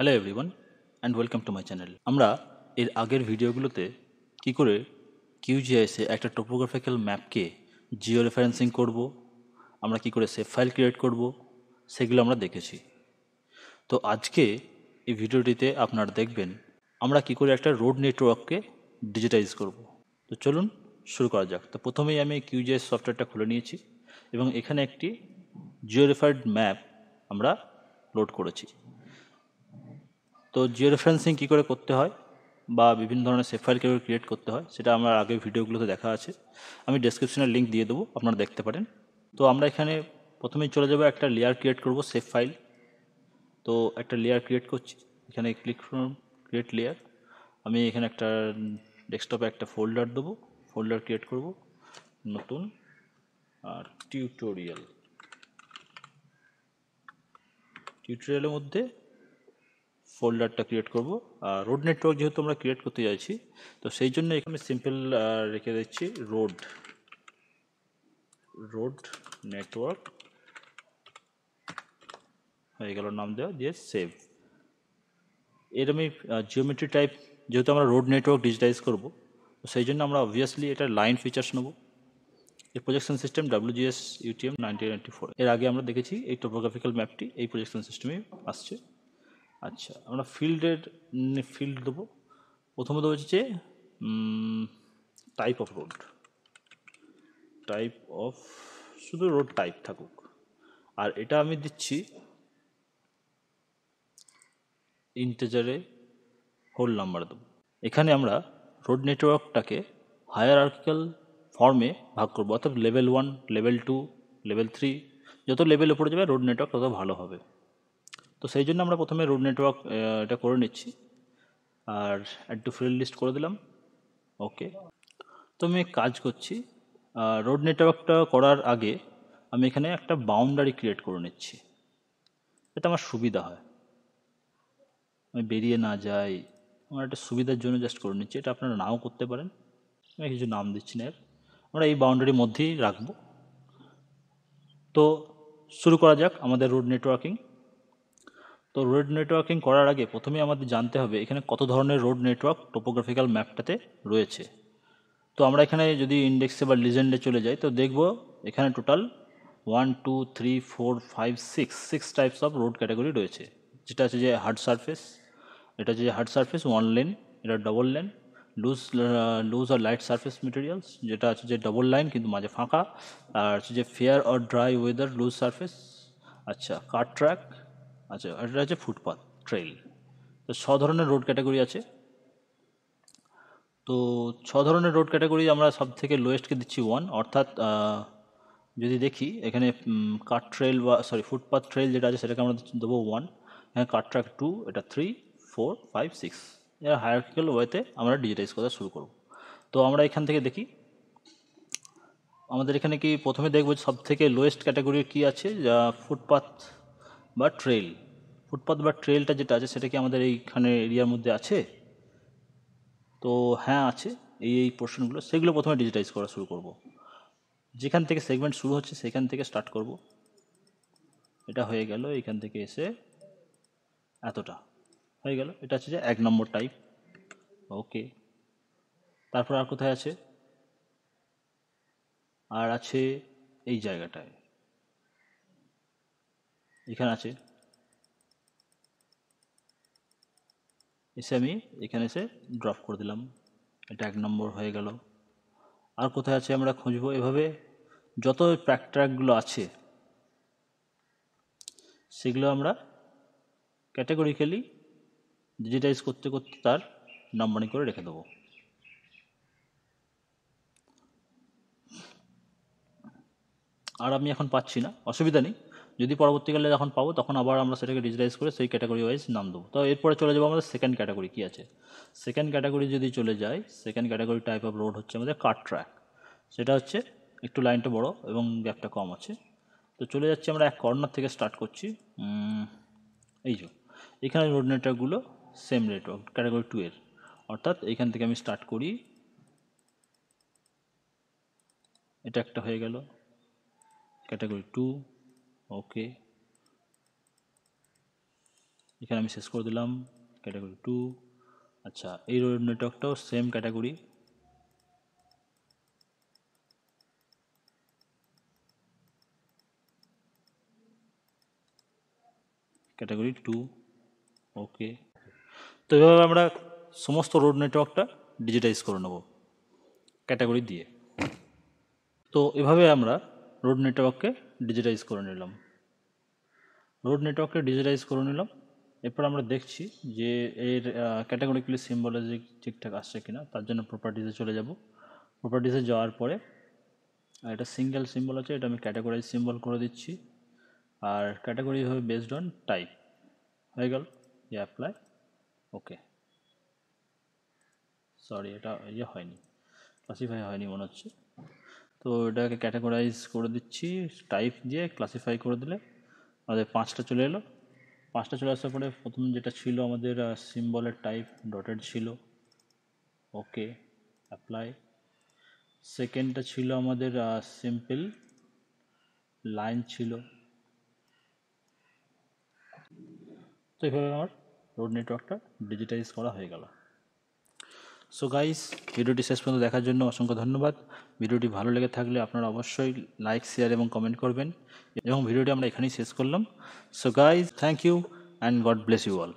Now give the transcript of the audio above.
Hello everyone and welcome to my channel আমরা এর আগের ভিডিওগুলোতে কি করে কিউজিআইসে একটা টোপোগ্রাফিক্যাল ম্যাপকে জিও রেফারেন্সিং করব আমরা কি করে সেফ ফাইল ক্রিয়েট করব সেগুলো আমরা দেখেছি তো আজকে এই ভিডিওটিতে আপনারা দেখবেন আমরা কি করে একটা রোড নেটওয়ার্ককে ডিজিটাইজ করব তো চলুন শুরু করা যাক তো প্রথমেই আমি কিউজিআই সফটওয়্যারটা খুলে নিয়েছি এবং এখানে একটি জিও রেফার্ড ম্যাপ আমরা লোড করেছি তো জিও রেফারেন্সিং কী করে করতে হয় বা বিভিন্ন ধরনের সেফ ফাইল কীভাবে ক্রিয়েট করতে হয় সেটা আমার আগে ভিডিওগুলোতে দেখা আছে আমি ডেসক্রিপশনের লিঙ্ক দিয়ে দেবো আপনারা দেখতে পারেন তো আমরা এখানে প্রথমে চলে যাবো একটা লেয়ার ক্রিয়েট করব সেফ ফাইল তো একটা লেয়ার ক্রিয়েট করছি এখানে ক্লিক করুন ক্রিয়েট লেয়ার আমি এখানে একটা ডেস্কটপে একটা ফোল্ডার দেবো ফোল্ডার ক্রিয়েট করব নতুন আর টিউটোরিয়াল টিউটোরিয়ালের মধ্যে ফোল্ডারটা ক্রিয়েট করব আর রোড নেটওয়ার্ক যেহেতু আমরা ক্রিয়েট করতে যাচ্ছি তো সেই জন্য এখানে সিম্পল রেখে দিচ্ছি রোড রোড নেটওয়ার্ক হয়ে গেল নাম দেওয়া দিয়ে সেভ এর আমি জিওমেট্রি টাইপ যেহেতু আমরা রোড নেটওয়ার্ক ডিজিটাইজ করব তো সেই জন্য আমরা অবভিয়াসলি এটা লাইন ফিচার্স নেব এই projection system WGS UTM nineteen ninety four এর আগে আমরা দেখেছি এই টোপোগ্রাফিক্যাল ম্যাপটি এই প্রজেকশন সিস্টেমে আসছে আচ্ছা আমরা ফিল্ডের ফিল্ড দেবো প্রথমে দেবো যে type of road type of শুধু রোড টাইপ থাকুক আর এটা আমি দিচ্ছি ইন্টেজারে হোল নাম্বার দেবো এখানে আমরা রোড নেটওয়ার্কটাকে হায়ার আর্কিক্যাল ফর্মে ভাগ করবো অর্থাৎ level one level two level three যত লেভেলে পড়ে যাবে রোড নেটওয়ার্ক তত ভালো হবে তো সেই জন্য আমরা প্রথমে রুট নেটওয়ার্ক এটা করে নিচ্ছি আর অ্যাড টু ফিল্ড লিস্ট করে দিলাম ওকে তো আমি কাজ করছি রোড নেটওয়ার্কটা করার আগে আমি এখানে একটা বাউন্ডারি ক্রিয়েট করে নিচ্ছি এটা আমার সুবিধা হয় আমি বেরিয়ে না যাই আমার একটা সুবিধার জন্য জাস্ট করে নিচ্ছি এটা আপনারা নাও করতে পারেন আমি কিছু নাম দিচ্ছি না এর আমরা এই বাউন্ডারির মধ্যেই রাখবো তো শুরু করা যাক আমাদের রোড নেটওয়ার্কিং তো রোড নেটওয়ার্কিং করার আগে প্রথমে আমাদের জানতে হবে এখানে কত ধরনের রোড নেটওয়ার্ক টোপোগ্রাফিক্যাল ম্যাপটাতে রয়েছে তো আমরা এখানে যদি ইন্ডেক্সে বা লিজেন্ডে চলে যাই তো দেখব এখানে total one two three four five six six types of road category রয়েছে যেটা আছে যে হার্ড সারফেস এটা হচ্ছে যে হার্ড সারফেস ওয়ান লেন এটা ডবল লেন লুজ লুজ আর লাইট সারফেস মেটেরিয়ালস যেটা আছে যে ডবল লাইন কিন্তু মাঝে ফাঁকা আর হচ্ছে যে fair or dry weather loose surface আচ্ছা কার ট্র্যাক আচ্ছা এটা আছে ফুটপাথ ট্রেল তো ছ ধরনের রোড ক্যাটাগরি আছে তো ছ ধরনের রোড ক্যাটাগরি আমরা সব থেকে লোয়েস্টকে দিচ্ছি ওয়ান অর্থাৎ যদি দেখি এখানে কাঠ ট্রেল বা সরি ফুটপাথ ট্রেল যেটা আছে সেটাকে আমরা দেবো ওয়ান এখানে কাঠ ট্রাক টু এটা থ্রি ফোর ফাইভ সিক্স এরা হায়ারকিক্যাল ওয়েতে আমরা ডিজিটাইজ করা শুরু করব তো আমরা এখান থেকে দেখি আমাদের এখানে কি প্রথমে দেখবো সব থেকে লোয়েস্ট ক্যাটাগরির কি আছে যা ফুটপাথ বা ট্রেল ফুটপাথ বা ট্রেলটা যেটা আছে সেটা কি আমাদের এইখানে এরিয়ার মধ্যে আছে তো হ্যাঁ আছে এই এই পোর্শনগুলো সেগুলো প্রথমে ডিজিটাইজ করা শুরু করব। যেখান থেকে সেগমেন্ট শুরু হচ্ছে সেখান থেকে স্টার্ট করব এটা হয়ে গেল এখান থেকে এসে এতটা হয়ে গেল এটা হচ্ছে যে এক নম্বর টাইপ ওকে তারপর আর কোথায় আছে আর আছে এই জায়গাটায় এখানে আছে এসে আমি এখানে এসে ড্রপ করে দিলাম এটা এক নম্বর হয়ে গেল আর কোথায় আছে আমরা খুঁজব এভাবে যত ট্র্যাকগুলো আছে সেগুলো আমরা ক্যাটাগরিক্যালি ডিজিটাইজ করতে করতে তার নাম্বারিং করে রেখে দেবো আর আমি এখন পাচ্ছি না অসুবিধা নেই যদি পরবর্তীকালে যখন পাবো তখন আবার আমরা সেটাকে ডিজিটাইজ করে সেই ক্যাটাগরি ওয়াইজ নাম দেবো তো এরপরে চলে যাবো আমাদের সেকেন্ড ক্যাটাগরি কী আছে সেকেন্ড ক্যাটাগরি যদি চলে যায় second category type of road হচ্ছে আমাদের কার ট্র্যাক সেটা হচ্ছে একটু লাইনটা বড় এবং গ্যাপটা কম আছে তো চলে যাচ্ছে আমরা এক কর্নার থেকে স্টার্ট করছি এই যে এখানে রোড নেটওয়ার্কগুলো সেম নেটওয়ার্ক ক্যাটাগরি টু এর অর্থাৎ এইখান থেকে আমি স্টার্ট করি এটা একটা হয়ে গেল ক্যাটাগরি টু ওকে এখানে আমি শেষ করে দিলাম ক্যাটাগরি টু আচ্ছা এই রোড নেটওয়ার্কটাও same category category two okay তো এভাবে আমরা সমস্ত রোড নেটওয়ার্কটা ডিজিটাইজ করে নেব ক্যাটাগরি দিয়ে তো এভাবে আমরা রোড নেটওয়ার্ককে ডিজিটাইজ করে নিলাম রোড নেটওয়ার্ককে ডিজিটাইজ করে নিলাম এরপর আমরা দেখছি যে এর ক্যাটাগরিক্যালি সিম্বলজি ঠিকঠাক আসছে কিনা তার জন্য প্রপার্টিসে চলে যাব প্রপার্টিসে যাওয়ার পরে আর এটা সিঙ্গেল সিম্বল আছে এটা আমি ক্যাটাগরাইজ সিম্বল করে দিচ্ছি আর ক্যাটাগরি হবে বেসড অন টাইপ হয়ে গেল ই অ্যাপ্লাই ওকে সরি এটা ইয়ে হয়নি ক্লাসিফাই হয়নি মনে হচ্ছে তো এটাকে ক্যাটাগরাইজ করে দিচ্ছি টাইপ দিয়ে ক্লাসিফাই করে দিলে আমাদের পাঁচটা চলে এলো পাঁচটা চলে আসার পরে প্রথম যেটা ছিল আমাদের সিম্বলের টাইপ ডটেড ছিল ওকে অ্যাপ্লাই সেকেন্ডটা ছিল আমাদের সিম্পল লাইন ছিল তো এভাবে আমার রোড নেটওয়ার্কটা ডিজিটাইজ করা হয়ে গেল সো গাইস ভিডিওটি শেষ পর্যন্ত দেখার জন্য অসংখ্য ধন্যবাদ ভিডিওটি ভালো লেগে থাকলে আপনারা অবশ্যই লাইক শেয়ার এবং কমেন্ট করবেন এবং ভিডিওটি আমরা এখানেই শেষ করলাম so guys thank you and God bless you all